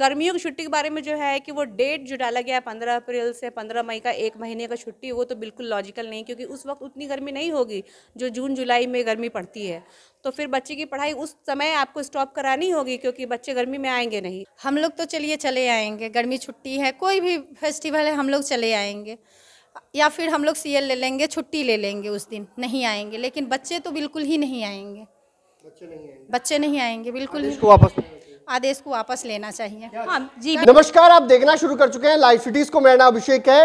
गर्मियों की छुट्टी के बारे में जो है कि वो डेट जो डाला गया है पंद्रह अप्रैल से पंद्रह मई का एक महीने का छुट्टी वो तो बिल्कुल लॉजिकल नहीं क्योंकि उस वक्त उतनी गर्मी नहीं होगी जो जून जुलाई में गर्मी पड़ती है तो फिर बच्चे की पढ़ाई उस समय आपको स्टॉप करानी होगी क्योंकि बच्चे गर्मी में आएंगे नहीं हम लोग तो चलिए चले आएंगे गर्मी छुट्टी है कोई भी फेस्टिवल है हम लोग चले आएंगे या फिर हम लोग सी ले लेंगे छुट्टी ले लेंगे उस दिन नहीं आएंगे लेकिन बच्चे तो बिल्कुल ही नहीं आएंगे बच्चे नहीं आएंगे बच्चे नहीं आएंगे बिल्कुल हाँ, ही वापस आदेश को वापस लेना चाहिए हाँ जी नमस्कार आप देखना शुरू कर चुके हैं लाइव सिटीज को मेरा नाम अभिषेक है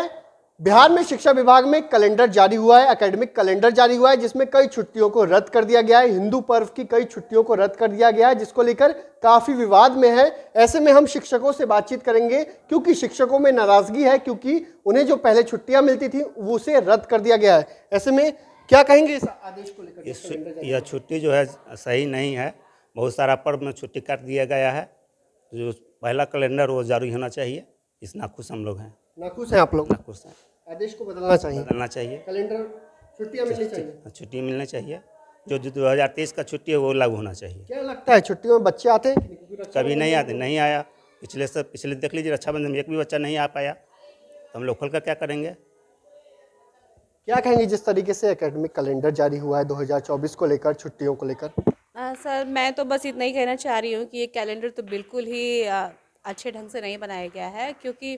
बिहार में शिक्षा विभाग में कैलेंडर जारी हुआ है एकेडमिक कैलेंडर जारी हुआ है जिसमें कई छुट्टियों को रद्द कर दिया गया है हिंदू पर्व की कई छुट्टियों को रद्द कर दिया गया है जिसको लेकर काफी विवाद में है ऐसे में हम शिक्षकों से बातचीत करेंगे क्योंकि शिक्षकों में नाराजगी है क्योंकि उन्हें जो पहले छुट्टियां मिलती थी वो उसे रद्द कर दिया गया है ऐसे में क्या कहेंगे इस आदेश को लेकर यह छुट्टी जो है सही नहीं है बहुत सारा पर्व में छुट्टी काट दिया गया है तो जो पहला कैलेंडर वो जारी होना चाहिए इस नाखुश हम लोग हैं नाखुश हैं आप लोग नाखुश हैं आदेश को बदलना चाहिए बदलना चाहिए कैलेंडर छुट्टियाँ मिलनी चाहिए छुट्टी मिलनी चाहिए जो जो दो हज़ार तेईस का छुट्टी है वो लागू होना चाहिए क्या लगता है छुट्टियों में बच्चे आते हैं कभी नहीं आते नहीं आया पिछले से पिछले देख लीजिए रक्षाबंधन में एक भी बच्चा नहीं आ पाया तो हम लोग खुलकर क्या करेंगे क्या कहेंगे जिस तरीके से एकेडमिक कैलेंडर जारी हुआ है 2024 को लेकर छुट्टियों को लेकर आ, सर मैं तो बस इतना ही कहना चाह रही हूँ कि ये कैलेंडर तो बिल्कुल ही आ, अच्छे ढंग से नहीं बनाया गया है क्योंकि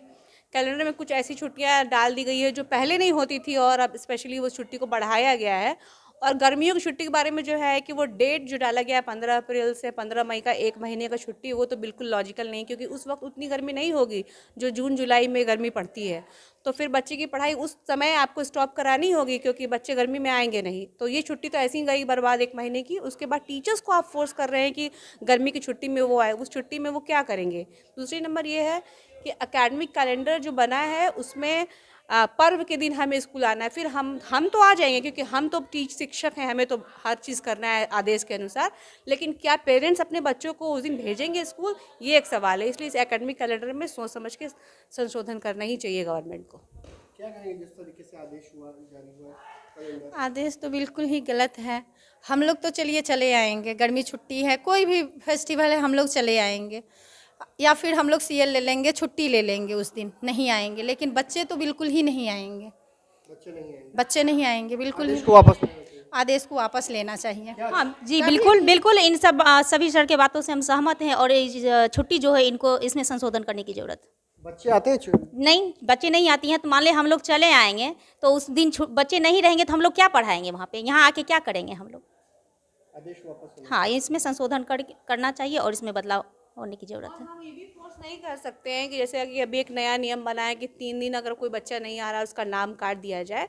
कैलेंडर में कुछ ऐसी छुट्टियाँ डाल दी गई है जो पहले नहीं होती थी और अब स्पेशली वो छुट्टी को बढ़ाया गया है और गर्मियों की छुट्टी के बारे में जो है कि वो डेट जो डाला गया है पंद्रह अप्रैल से पंद्रह मई का एक महीने का छुट्टी वो तो बिल्कुल लॉजिकल नहीं क्योंकि उस वक्त उतनी गर्मी नहीं होगी जो जून जुलाई में गर्मी पड़ती है तो फिर बच्चे की पढ़ाई उस समय आपको स्टॉप करानी होगी क्योंकि बच्चे गर्मी में आएंगे नहीं तो ये छुट्टी तो ऐसी ही गई बर्बाद एक महीने की उसके बाद टीचर्स को आप फोर्स कर रहे हैं कि गर्मी की छुट्टी में वो आए उस छुट्टी में वो क्या करेंगे दूसरी नंबर ये है कि अकेडमिक कैलेंडर जो बना है उसमें पर्व के दिन हमें स्कूल आना है फिर हम हम तो आ जाएंगे क्योंकि हम तो टीच शिक्षक हैं हमें तो हर चीज़ करना है आदेश के अनुसार लेकिन क्या पेरेंट्स अपने बच्चों को उस दिन भेजेंगे स्कूल ये एक सवाल है इसलिए इस एकेडमिक कैलेंडर में सोच समझ के संशोधन करना ही चाहिए गवर्नमेंट को क्या कहेंगे जिस तरीके से आदेश हुआ आदेश तो बिल्कुल ही गलत है हम लोग तो चलिए चले आएंगे गर्मी छुट्टी है कोई भी फेस्टिवल है हम लोग चले आएंगे या फिर हम लोग सीएल ले लेंगे छुट्टी ले लेंगे उस दिन नहीं आएंगे लेकिन बच्चे तो बिल्कुल ही नहीं आएंगे बच्चे नहीं आएंगे बच्चे नहीं आएंगे बिल्कुल इसको वापस आदेश को वापस लेना चाहिए हाँ जी बिल्कुल बिल्कुल इन सब सभी सर के बातों से हम सहमत हैं और छुट्टी जो है इनको इसमें संशोधन करने की जरूरत बच्चे आते हैं नहीं बच्चे नहीं आती हैं तो मान लें हम लोग चले आएंगे तो उस दिन बच्चे नहीं रहेंगे तो हम लोग क्या पढ़ाएंगे वहाँ पे यहाँ आके क्या करेंगे हम लोग हाँ इसमें संशोधन कर, करना चाहिए और इसमें बदलाव होने की ज़रूरत है हम ये भी फोर्स नहीं कर सकते हैं कि जैसे कि अभी एक नया नियम बना है कि तीन दिन अगर कोई बच्चा नहीं आ रहा उसका नाम काट दिया जाए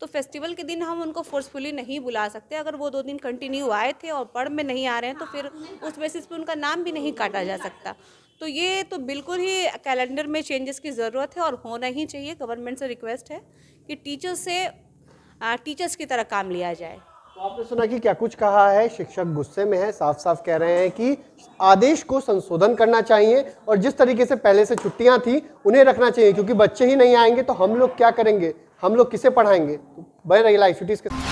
तो फेस्टिवल के दिन हम उनको फोर्सफुली नहीं बुला सकते अगर वो दो दिन कंटिन्यू आए थे और पढ़ में नहीं आ रहे हैं तो फिर हाँ, उस बेसिस पे उनका नाम भी नहीं हाँ, काटा जा सकता तो ये तो बिल्कुल ही कैलेंडर में चेंजेस की ज़रूरत है और होना ही चाहिए गवर्नमेंट से रिक्वेस्ट है कि टीचर्स से टीचर्स की तरह काम लिया जाए तो आपने सुना कि क्या कुछ कहा है शिक्षक गुस्से में है साफ साफ कह रहे हैं कि आदेश को संशोधन करना चाहिए और जिस तरीके से पहले से छुट्टियां थी उन्हें रखना चाहिए क्योंकि बच्चे ही नहीं आएंगे तो हम लोग क्या करेंगे हम लोग किसे पढ़ाएंगे बह तो बने रही लाइफ सिटीज के